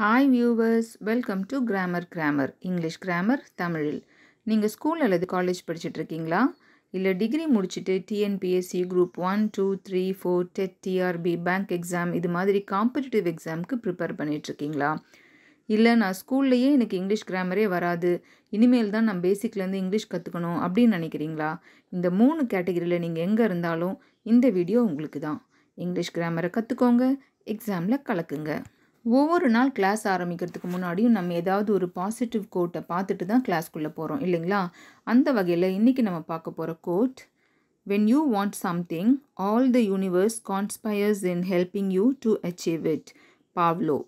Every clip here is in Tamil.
hi viewers welcome to grammar grammar English grammar தமிழில் நீங்கள் ஸ்கூல் அல்லது காலேஜ் படிச்சுட்ருக்கீங்களா இல்லை டிகிரி முடிச்சுட்டு TNPSC group one two three four TET TRB bank exam இது மாதிரி காம்படிட்டிவ் எக்ஸாமுக்கு ப்ரிப்பேர் பண்ணிகிட்ருக்கீங்களா இல்லை நான் ஸ்கூல்லையே எனக்கு இங்கிலீஷ் கிராமரே வராது இனிமேல் தான் நான் பேசிக்லேருந்து இங்கிலீஷ் கற்றுக்கணும் அப்படின்னு நினைக்கிறீங்களா இந்த மூணு கேட்டகரியில் நீங்கள் எங்கே இருந்தாலும் இந்த வீடியோ உங்களுக்கு தான் இங்கிலீஷ் கிராமரை கற்றுக்கோங்க எக்ஸாமில் கலக்குங்க ஒவ்வொரு நாள் கிளாஸ் ஆரம்பிக்கிறதுக்கு முன்னாடியும் நம்ம ஏதாவது ஒரு பாசிட்டிவ் கோட்டை பார்த்துட்டு தான் கிளாஸ்க்குள்ளே போகிறோம் இல்லைங்களா அந்த வகையில் இன்றைக்கி நம்ம பார்க்க போகிற quote when you want something all the universe conspires in helping you to achieve it Paulo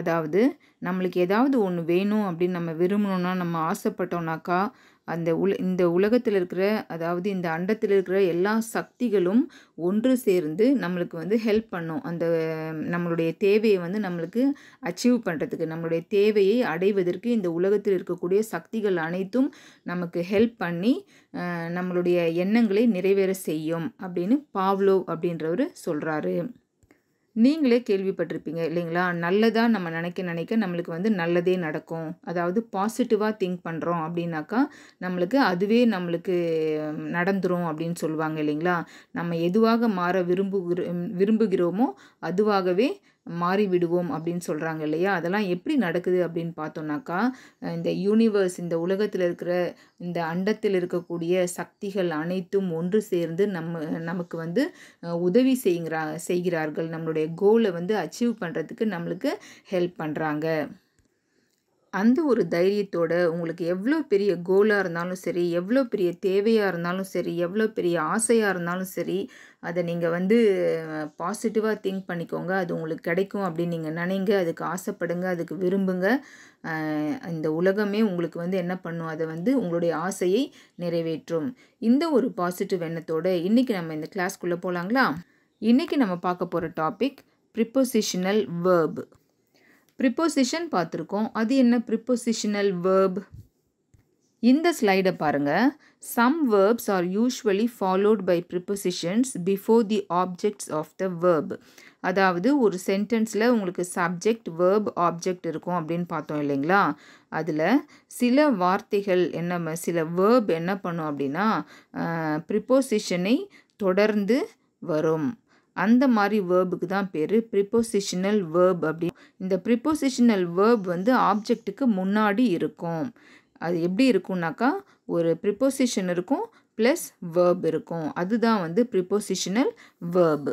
அதாவது நம்மளுக்கு ஏதாவது ஒன்று வேணும் அப்படின்னு நம்ம விரும்பணுன்னா நம்ம ஆசைப்பட்டோம்னாக்கா அந்த உல இந்த உலகத்தில் இருக்கிற அதாவது இந்த அண்டத்தில் இருக்கிற எல்லா சக்திகளும் ஒன்று சேர்ந்து நம்மளுக்கு வந்து ஹெல்ப் பண்ணும் அந்த நம்மளுடைய தேவையை வந்து நம்மளுக்கு அச்சீவ் பண்ணுறதுக்கு நம்மளுடைய தேவையை அடைவதற்கு இந்த உலகத்தில் இருக்கக்கூடிய சக்திகள் அனைத்தும் நமக்கு ஹெல்ப் பண்ணி நம்மளுடைய எண்ணங்களை நிறைவேற செய்யும் அப்படின்னு பாவ்லோவ் அப்படின்றவர் சொல்கிறாரு நீங்களே கேள்விப்பட்டிருப்பீங்க இல்லைங்களா நல்லதாக நம்ம நினைக்க நினைக்க நம்மளுக்கு வந்து நல்லதே நடக்கும் அதாவது பாசிட்டிவாக திங்க் பண்ணுறோம் அப்படின்னாக்கா நம்மளுக்கு அதுவே நம்மளுக்கு நடந்துரும் அப்படின்னு சொல்லுவாங்க இல்லைங்களா நம்ம எதுவாக மாற விரும்புகிற விரும்புகிறோமோ அதுவாகவே மாறிவிடுவோம் அப்படின்னு சொல்கிறாங்க இல்லையா அதெல்லாம் எப்படி நடக்குது அப்படின்னு பார்த்தோம்னாக்கா இந்த யூனிவர்ஸ் இந்த உலகத்தில் இருக்கிற இந்த அண்டத்தில் இருக்கக்கூடிய சக்திகள் அனைத்தும் ஒன்று சேர்ந்து நம்ம நமக்கு வந்து உதவி செய்கிறா செய்கிறார்கள் நம்மளுடைய கோலை வந்து அச்சீவ் பண்ணுறதுக்கு நம்மளுக்கு ஹெல்ப் பண்ணுறாங்க அந்த ஒரு தைரியத்தோட உங்களுக்கு எவ்வளோ பெரிய கோலாக இருந்தாலும் சரி எவ்வளோ பெரிய தேவையாக இருந்தாலும் சரி எவ்வளோ பெரிய ஆசையாக இருந்தாலும் சரி அதை நீங்கள் வந்து பாசிட்டிவாக திங்க் பண்ணிக்கோங்க அது உங்களுக்கு கிடைக்கும் அப்படின்னு நீங்கள் நினைங்க அதுக்கு ஆசைப்படுங்க அதுக்கு விரும்புங்க இந்த உலகமே உங்களுக்கு வந்து என்ன பண்ணும் அதை வந்து உங்களுடைய ஆசையை நிறைவேற்றும் இந்த ஒரு பாசிட்டிவ் எண்ணத்தோடு இன்றைக்கி நம்ம இந்த கிளாஸ்க்குள்ளே போகலாங்களா இன்றைக்கி நம்ம பார்க்க போகிற டாபிக் ப்ரிப்போசிஷனல் வேர்ப் ப்ரிப்போசிஷன் பார்த்துருக்கோம் அது என்ன ப்ரிப்போசிஷனல் வேர்ப் இந்த ஸ்லைடை பாருங்கள் some verbs are usually followed by prepositions before the objects of the verb அதாவது ஒரு சென்டென்ஸில் உங்களுக்கு சப்ஜெக்ட் வேர்ப் ஆப்ஜெக்ட் இருக்கும் அப்படின்னு பார்த்தோம் இல்லைங்களா அதில் சில வார்த்தைகள் என்ன சில வேர்ப் என்ன பண்ணும் அப்படின்னா ப்ரிப்போசிஷனை தொடர்ந்து வரும் அந்த மாதிரி வேர்புக்கு தான் பேர் ப்ரிப்போசிஷனல் வேர்ப் அப்படி இந்த ப்ரிப்போசிஷனல் வேர்ப் வந்து ஆப்ஜெக்ட்டுக்கு முன்னாடி இருக்கும் அது எப்படி இருக்கும்னாக்கா ஒரு ப்ரிப்போசிஷன் இருக்கும் ப்ளஸ் வேர்ப் இருக்கும் அதுதான் வந்து ப்ரிப்போசிஷனல் வேர்பு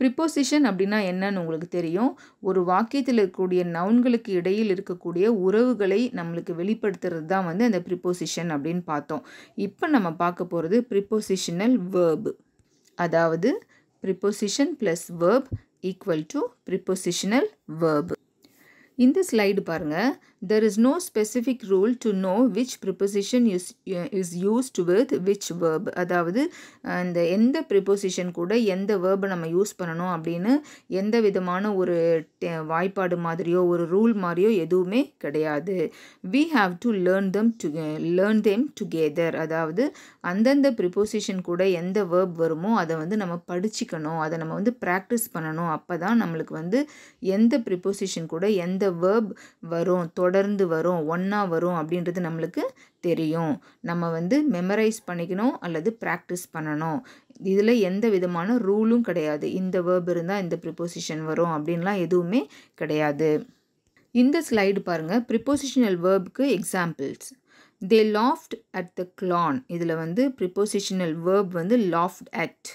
ப்ரிப்போசிஷன் அப்படின்னா என்னன்னு உங்களுக்கு தெரியும் ஒரு வாக்கியத்தில் இருக்கக்கூடிய நவுன்களுக்கு இடையில் இருக்கக்கூடிய உறவுகளை நம்மளுக்கு வெளிப்படுத்துறது தான் வந்து அந்த ப்ரிப்போசிஷன் அப்படின்னு பார்த்தோம் இப்போ நம்ம பார்க்க போகிறது ப்ரிப்போசிஷனல் வேர்பு அதாவது preposition plus verb equal to prepositional verb இந்த ஸ்லைடு பாருங்கள் There is no specific rule to know which preposition is, is used with which verb அதாவது அந்த எந்த preposition கூட எந்த வேர்பை நம்ம யூஸ் பண்ணணும் அப்படின்னு எந்த விதமான ஒரு வாய்ப்பாடு மாதிரியோ ஒரு ரூல் மாதிரியோ எதுவுமே கிடையாது we have to learn them to learn them together அதாவது அந்தந்த ப்ரிப்போசிஷன் கூட எந்த வேர்ப் வருமோ அதை வந்து நம்ம படிச்சுக்கணும் அதை நம்ம வந்து ப்ராக்டிஸ் பண்ணணும் அப்போ தான் நம்மளுக்கு வந்து எந்த preposition கூட எந்த வேர்ப் வரும் தொட தொடர்ந்து வரும் ஒன்றா வரும் அப்படின்றது நம்மளுக்கு தெரியும் நம்ம வந்து மெமரைஸ் பண்ணிக்கணும் அல்லது ப்ராக்டிஸ் பண்ணணும் இதில் எந்த விதமான ரூலும் கிடையாது இந்த வேர்ப் இருந்தால் இந்த ப்ரிப்போசிஷன் வரும் அப்படின்லாம் எதுவுமே கிடையாது இந்த ஸ்லைடு பாருங்கள் ப்ரிப்போசிஷனல் வேர்புக்கு examples they laughed at the clown இதில் வந்து ப்ரிப்போசிஷனல் வேர்ப் வந்து லாஃப்ட் அட்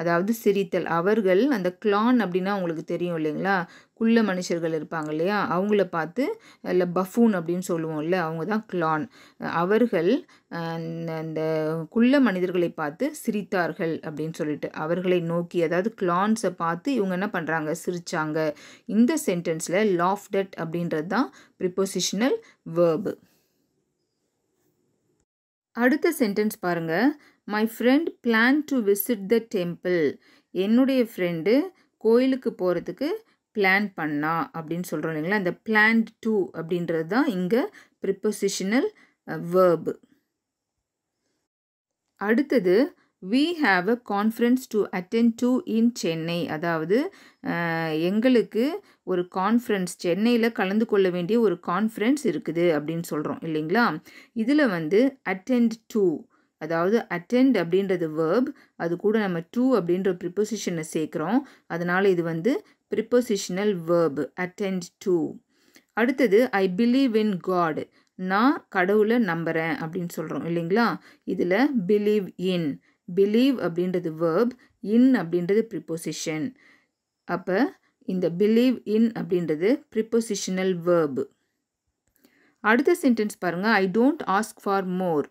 அதாவது சிரித்தல் அவர்கள் அந்த கிளான் அப்படின்னா அவங்களுக்கு தெரியும் இல்லைங்களா குள்ள மனுஷர்கள் இருப்பாங்க இல்லையா அவங்கள பார்த்து இல்லை பஃபூன் அப்படின்னு சொல்லுவோம்ல அவங்க தான் கிளான் அவர்கள் அந்த குள்ள மனிதர்களை பார்த்து சிரித்தார்கள் அப்படின்னு சொல்லிட்டு அவர்களை நோக்கி அதாவது கிளான்ஸை பார்த்து இவங்க என்ன பண்ணுறாங்க சிரித்தாங்க இந்த சென்டென்ஸில் லாஃப்டட் அப்படின்றது தான் ப்ரிப்போசிஷனல் வேர்பு அடுத்த சென்டென்ஸ் பாருங்கள் my friend plan to visit the temple என்னுடைய ஃப்ரெண்டு கோயிலுக்கு போகிறதுக்கு பிளான் பண்ணா அப்படின்னு சொல்கிறோம் இல்லைங்களா அந்த பிளான்ட் டூ அப்படின்றது தான் இங்கே ப்ரிப்பொசிஷனல் வேர்பு அடுத்தது we have a conference to attend to in Chennai அதாவது uh, எங்களுக்கு ஒரு கான்ஃபரன்ஸ் சென்னையில் கலந்து கொள்ள வேண்டிய ஒரு கான்ஃபரன்ஸ் இருக்குது அப்படின்னு சொல்கிறோம் இல்லைங்களா இதில் வந்து அட்டென்ட் டூ அதாவது அட்டெண்ட் அப்படின்றது வேர்ப் அது கூட நம்ம டூ அப்படின்ற ப்ரிப்போசிஷனை சேர்க்குறோம் அதனால் இது வந்து ப்ரிப்போசிஷனல் வேர்ப் அட்டெண்ட் டூ அடுத்தது ஐ பிலீவ் இன் காட் நான் கடவுளை நம்புகிறேன் அப்படின்னு சொல்கிறோம் இல்லைங்களா இதில் பிலீவ் இன் பிலீவ் அப்படின்றது வேர்ப் இன் அப்படின்றது ப்ரிப்போசிஷன் அப்போ இந்த பிலீவ் இன் அப்படின்றது ப்ரிப்போசிஷனல் வேர்பு அடுத்த சென்டென்ஸ் பாருங்கள் I don't ask for more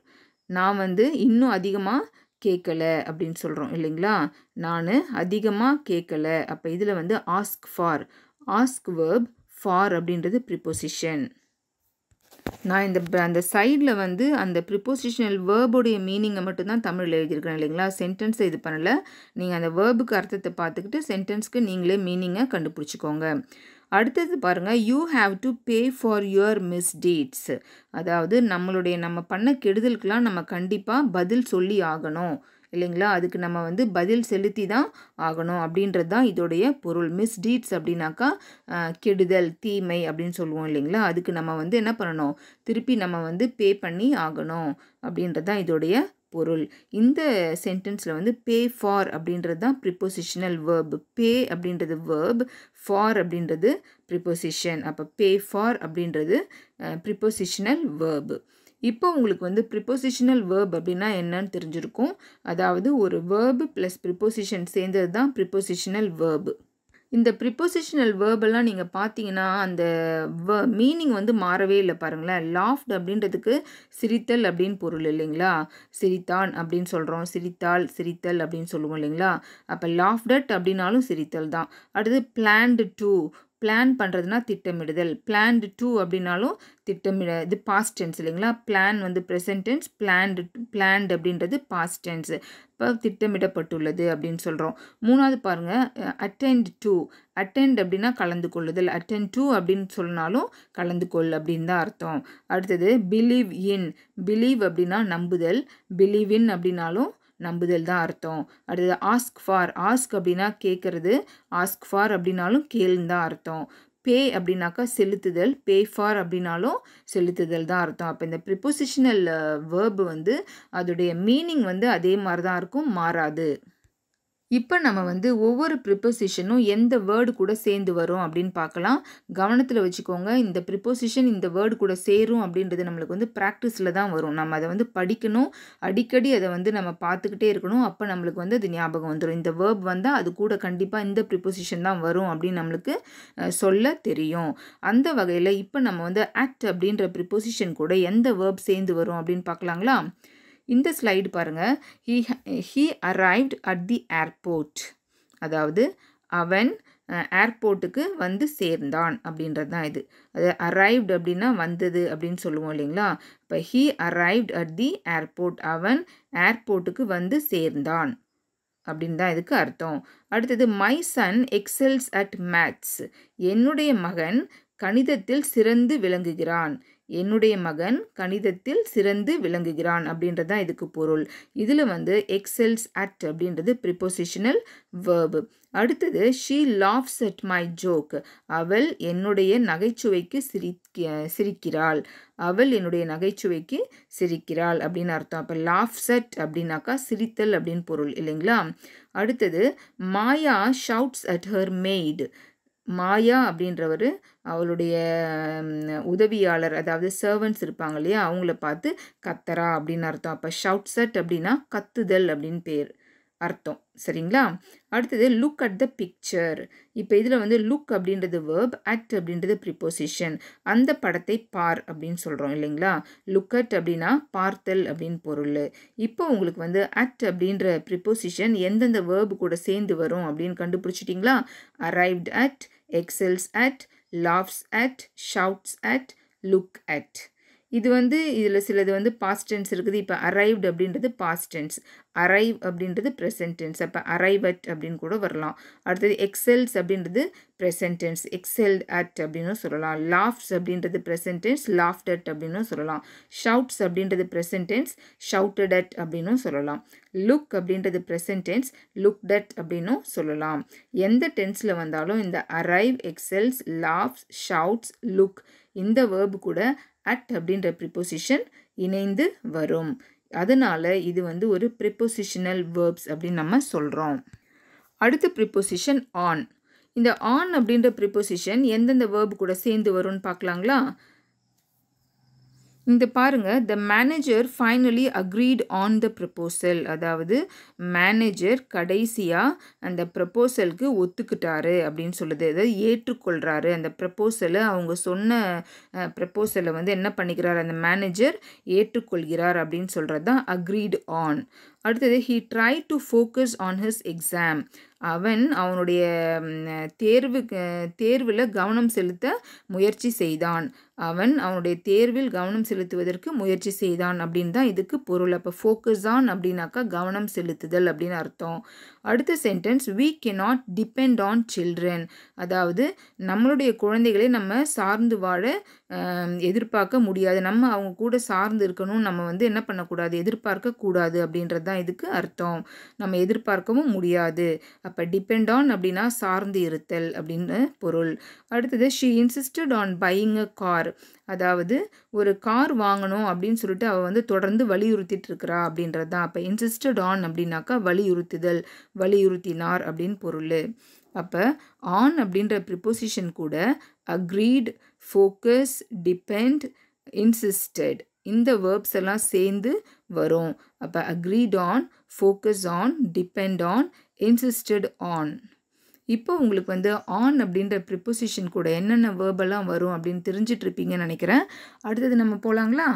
நான் வந்து இன்னும் அதிகமாக கேட்கல அப்படின்னு சொல்கிறோம் இல்லைங்களா நான் அதிகமாக கேட்கல அப்போ இதில் வந்து ask for ask verb for அப்படின்றது ப்ரிப்போசிஷன் நான் இந்த அந்த சைடில் வந்து அந்த ப்ரிப்போசிஷனல் வேர்புடைய மீனிங்கை மட்டும்தான் தமிழில் எழுதியிருக்கேன் இல்லைங்களா சென்டென்ஸை இது பண்ணலை நீங்கள் அந்த வேர்புக்கு அர்த்தத்தை பார்த்துக்கிட்டு சென்டென்ஸ்க்கு நீங்களே மீனிங்கை கண்டுபிடிச்சிக்கோங்க அடுத்தது பாருங்கள் you have to pay for your mistakes அதாவது நம்மளுடைய நம்ம பண்ண கெடுதலுக்கெலாம் நம்ம கண்டிப்பாக பதில் சொல்லி ஆகணும் இல்லைங்களா அதுக்கு நம்ம வந்து பதில் செலுத்தி தான் ஆகணும் அப்படின்றது தான் இதோடைய பொருள் மிஸ்டீட்ஸ் அப்படின்னாக்கா கெடுதல் தீமை அப்படின்னு சொல்லுவோம் இல்லைங்களா அதுக்கு நம்ம வந்து என்ன பண்ணணும் திருப்பி நம்ம வந்து பே பண்ணி ஆகணும் அப்படின்றது தான் இதோடைய பொருள் இந்த சென்டென்ஸில் வந்து பே ஃபார் அப்படின்றது தான் ப்ரிப்போசிஷனல் வேர்ப் பே அப்படின்றது வேர்ப் ஃபார் அப்படின்றது ப்ரிப்போசிஷன் அப்போ பே ஃபார் அப்படின்றது ப்ரிப்போசிஷனல் வேர்பு இப்போ உங்களுக்கு வந்து ப்ரிப்போசிஷனல் வேர்ப் அப்படின்னா என்னன்னு தெரிஞ்சிருக்கும் அதாவது ஒரு வேர்பு ப்ளஸ் ப்ரிப்போசிஷன் சேர்ந்தது தான் ப்ரிப்போசிஷனல் வேர்பு இந்த ப்ரிப்போசிஷனல் வேர்பெல்லாம் நீங்கள் பார்த்தீங்கன்னா அந்த வ மீனிங் வந்து மாறவே இல்லை பாருங்களேன் லாஃப்ட் அப்படின்றதுக்கு சிரித்தல் அப்படின்னு பொருள் இல்லைங்களா சிரித்தான் அப்படின்னு சொல்கிறோம் சிரித்தால் சிரித்தல் அப்படின்னு சொல்லுவோம் இல்லைங்களா அப்போ லாஃப்டட் அப்படின்னாலும் சிரித்தல் தான் அடுத்து பிளான்டு டூ பிளான் பண்ணுறதுனா திட்டமிடுதல் பிளான்டு டூ அப்படின்னாலும் திட்டமிட இது பாஸ்ட் டென்ஸ் இல்லைங்களா பிளான் வந்து ப்ரெசன்ட் டென்ஸ் பிளான்டு பிளான்டு அப்படின்றது பாஸ்ட் டென்ஸ் இப்போ திட்டமிடப்பட்டுள்ளது அப்படின்னு சொல்கிறோம் மூணாவது பாருங்கள் அட்டெண்ட் டூ அட்டெண்ட் அப்படின்னா கலந்து கொள்ளுதல் அட்டெண்ட் டூ அப்படின்னு சொன்னாலும் கலந்து கொள் அப்படின்னு தான் அர்த்தம் அடுத்தது பிலீவ் இன் பிலீவ் அப்படின்னா நம்புதல் பிலீவ் இன் அப்படின்னாலும் நம்புதல் தான் அர்த்தம் அடுத்தது ஆஸ்க் ஃபார் ஆஸ்க் அப்படின்னா கேட்குறது ஆஸ்க் ஃபார் அப்படின்னாலும் கேள்னு தான் அர்த்தம் பே அப்படின்னாக்கா செலுத்துதல் பே ஃபார் அப்படின்னாலும் செலுத்துதல் தான் அர்த்தம் அப்போ இந்த ப்ரிப்போசிஷனல் வேர்பு வந்து அதோடைய மீனிங் வந்து அதே மாதிரி தான் இருக்கும் மாறாது இப்போ நம்ம வந்து ஒவ்வொரு ப்ரிப்போசிஷனும் எந்த வேர்டு கூட சேர்ந்து வரும் அப்படின்னு பார்க்கலாம் கவனத்தில் வச்சுக்கோங்க இந்த ப்ரிப்போசிஷன் இந்த வேர்டு கூட சேரும் அப்படின்றது நம்மளுக்கு வந்து ப்ராக்டிஸில் தான் வரும் நம்ம அதை வந்து படிக்கணும் அடிக்கடி அதை வந்து நம்ம பார்த்துக்கிட்டே இருக்கணும் அப்போ நம்மளுக்கு வந்து அது ஞாபகம் வந்துடும் இந்த வேர்ப் வந்தால் அது கூட கண்டிப்பாக இந்த ப்ரிப்போசிஷன் தான் வரும் அப்படின்னு நம்மளுக்கு சொல்ல தெரியும் அந்த வகையில் இப்போ நம்ம வந்து ஆக்ட் அப்படின்ற ப்ரிப்போசிஷன் கூட எந்த வேர்ப் சேர்ந்து வரும் அப்படின்னு பார்க்கலாங்களா இந்த ஸ்லைடு பாருங்கள் he he arrived at the airport அதாவது அவன் ஏர்போர்ட்டுக்கு வந்து சேர்ந்தான் அப்படின்றது தான் இது அது அரைவ்ட் அப்படின்னா வந்தது அப்படின்னு சொல்லுவோம் இல்லைங்களா இப்போ he arrived at the airport அவன் ஏர்போர்ட்டுக்கு வந்து சேர்ந்தான் அப்படின்னு தான் இதுக்கு அர்த்தம் அடுத்தது my son excels at maths என்னுடைய மகன் கணிதத்தில் சிறந்து விளங்குகிறான் என்னுடைய மகன் கணிதத்தில் சிறந்து விளங்குகிறான் அப்படின்றது தான் இதுக்கு பொருள் இதில் வந்து எக்ஸல்ஸ் அட் அப்படின்றது ப்ரிப்போசிஷனல் வேர்பு அடுத்தது she laughs at my joke அவள் என்னுடைய நகைச்சுவைக்கு சிரிக்க சிரிக்கிறாள் அவள் என்னுடைய நகைச்சுவைக்கு சிரிக்கிறாள் அப்படின்னு அர்த்தம் அப்போ லாஃப்ஸ் அட் அப்படின்னாக்கா சிரித்தல் அப்படின்னு பொருள் இல்லைங்களா அடுத்தது Maya shouts at her maid Maya அப்படின்றவர் அவளுடைய உதவியாளர் அதாவது சர்வன்ஸ் இருப்பாங்க இல்லையா அவங்கள பார்த்து கத்தரா அப்படின்னு அர்த்தம் அப்போ ஷவுட் செட் அப்படின்னா கத்துதல் அப்படின்னு பேர் அர்த்தம் சரிங்களா அடுத்தது லுக் அட் த பிக்சர் இப்போ இதில் வந்து லுக் அப்படின்றது வேர்ப் அட் அப்படின்றது ப்ரிப்போசிஷன் அந்த படத்தை பார் அப்படின்னு சொல்கிறோம் இல்லைங்களா லுக் அட் அப்படின்னா பார்த்தல் அப்படின்னு பொருள் இப்போ உங்களுக்கு வந்து அட் அப்படின்ற ப்ரிப்போசிஷன் எந்தெந்த வேர்பு கூட சேர்ந்து வரும் அப்படின்னு கண்டுபிடிச்சிட்டிங்களா arrived at excels at laughs at shouts at look at இது வந்து இதில் சிலது வந்து பாஸ்ட் டென்ஸ் இருக்குது இப்போ அரைவ்டு அப்படின்றது பாஸ்ட் டென்ஸ் அரைவ் அப்படின்றது ப்ரெசன்ட் டென்ஸ் அப்போ அரைவட் அப்படின்னு கூட வரலாம் அடுத்தது எக்ஸல்ஸ் அப்படின்றது ப்ரெசன்ட் டென்ஸ் எக்ஸெல் அட் அப்படின்னு சொல்லலாம் லாஃப்ட்ஸ் அப்படின்றது ப்ரெசன்ட் டென்ஸ் லாஃப்ட் அட் அப்படின்னு சொல்லலாம் ஷவுட்ஸ் அப்படின்றது ப்ரெசன்ட் டென்ஸ் ஷவுட்டட் அட் அப்படின்னு சொல்லலாம் லுக் அப்படின்றது ப்ரெசன்ட் டென்ஸ் லுக் டட் அப்படின்னும் சொல்லலாம் எந்த டென்ஸில் வந்தாலும் இந்த arrive excels laughs shouts look இந்த வேர்பு கூட அட் அப்படின்ற ப்ரிப்போசிஷன் இணைந்து வரும் அதனால் இது வந்து ஒரு ப்ரிப்போசிஷனல் வேர்ப்ஸ் அப்படின்னு நம்ம சொல்கிறோம் அடுத்த ப்ரிப்போசிஷன் ஆன் இந்த ஆன் அப்படின்ற ப்ரிப்போசிஷன் எந்தெந்த வேர்பு கூட சேர்ந்து வரும்னு பார்க்கலாங்களா இந்த பாருங்க the manager finally agreed on the proposal அதாவது மேனேஜர் கடைசியாக அந்த ப்ரப்போசலுக்கு ஒத்துக்கிட்டாரு அப்படின்னு சொல்லுது அதாவது ஏற்றுக்கொள்கிறாரு அந்த ப்ரப்போசலை அவங்க சொன்ன ப்ரப்போசலை வந்து என்ன பண்ணிக்கிறார் அந்த மேனேஜர் ஏற்றுக்கொள்கிறார் அப்படின்னு சொல்கிறது தான் அக்ரீட் ஆன் அடுத்தது he try to focus on his exam அவன் அவனுடைய தேர்வு தேர்வில் கவனம் செலுத்த முயற்சி செய்தான் அவன் அவனுடைய தேர்வில் கவனம் செலுத்துவதற்கு முயற்சி செய்தான் அப்படின்னு தான் இதுக்கு பொருள் அப்போ ஃபோக்கஸ் ஆன் அப்படின்னாக்கா கவனம் செலுத்துதல் அப்படின்னு அர்த்தம் அடுத்த sentence we can not depend on children அதாவது நம்மளுடைய குழந்தைகளை நம்ம சார்ந்து வாழ எதிர்பார்க்க முடியாது நம்ம அவங்க கூட சார்ந்து இருக்கணும் நம்ம வந்து என்ன பண்ணக்கூடாது எதிர்பார்க்கக்கூடாது அப்படின்றது தான் இதுக்கு அர்த்தம் நம்ம எதிர்பார்க்கவும் முடியாது அப்போ டிபெண்ட் ஆன் அப்படின்னா சார்ந்து இருத்தல் அப்படின்னு பொருள் அடுத்தது she insisted on buying a car அதாவது ஒரு கார் வாங்கணும் அப்படின்னு சொல்லிட்டு அவள் வந்து தொடர்ந்து வலியுறுத்திட்டு இருக்கிறா அப்படின்றது தான் அப்போ இன்சிஸ்டட் ஆன் அப்படின்னாக்கா வலியுறுத்துதல் வலியுறுத்தினார் அப்படின்னு பொருள் அப்போ ஆன் அப்படின்ற ப்ரிப்போசிஷன் கூட அக்ரீட் ஃபோக்கஸ் டிபெண்ட் இன்சிஸ்டட் இந்த வேர்ப்ஸ் எல்லாம் சேர்ந்து வரும் அப்போ agreed on focus on depend on insisted on இப்போ உங்களுக்கு வந்து ஆன் அப்படின்ற ப்ரிப்போசிஷன் கூட என்னென்ன வேர்பெல்லாம் வரும் அப்படின்னு தெரிஞ்சுட்டு இருப்பீங்கன்னு நினைக்கிறேன் அடுத்தது நம்ம போகலாங்களா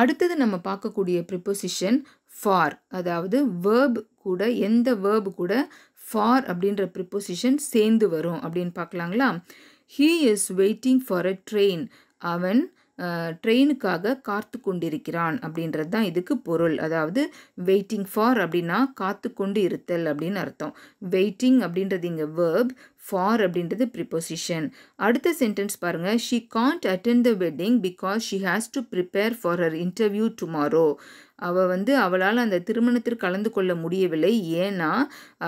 அடுத்தது நம்ம பார்க்கக்கூடிய ப்ரிப்போசிஷன் ஃபார் அதாவது வேர்ப் கூட எந்த வேர்பு கூட ஃபார் அப்படின்ற ப்ரிப்போசிஷன் சேர்ந்து வரும் அப்படின்னு பார்க்கலாங்களா he is waiting for a train அவன் ட்ரெயினுக்காக காத்து கொண்டிருக்கிறான் அப்படின்றது தான் இதுக்கு பொருள் அதாவது வெயிட்டிங் ஃபார் அப்படின்னா காத்து கொண்டு இருத்தல் அப்படின்னு அர்த்தம் வெயிட்டிங் அப்படின்றது இங்கே வேர்ப் ஃபார் அப்படின்றது ப்ரிப்போசிஷன் அடுத்த சென்டென்ஸ் பாருங்கள் she can't attend the wedding because she has to prepare for her interview tomorrow அவள் வந்து அவளால் அந்த திருமணத்தில் கலந்து கொள்ள முடியவில்லை ஏன்னா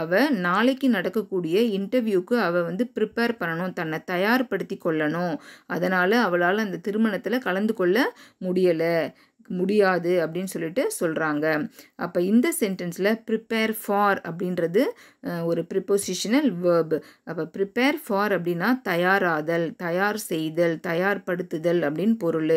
அவள் நாளைக்கு நடக்கக்கூடிய இன்டர்வியூக்கு அவள் வந்து ப்ரிப்பேர் பண்ணணும் தன்னை தயார்படுத்தி கொள்ளணும் அதனால் அவளால் அந்த திருமணத்தில் கலந்து கொள்ள முடியலை முடியாது அப்படின்னு சொல்லிட்டு சொல்கிறாங்க அப்போ இந்த சென்டென்ஸில் ப்ரிப்பேர் ஃபார் அப்படின்றது ஒரு ப்ரிப்போசிஷனல் வேர்பு அப்போ ப்ரிப்பேர் ஃபார் அப்படின்னா தயாராதல் தயார் செய்தல் தயார்படுத்துதல் அப்படின்னு பொருள்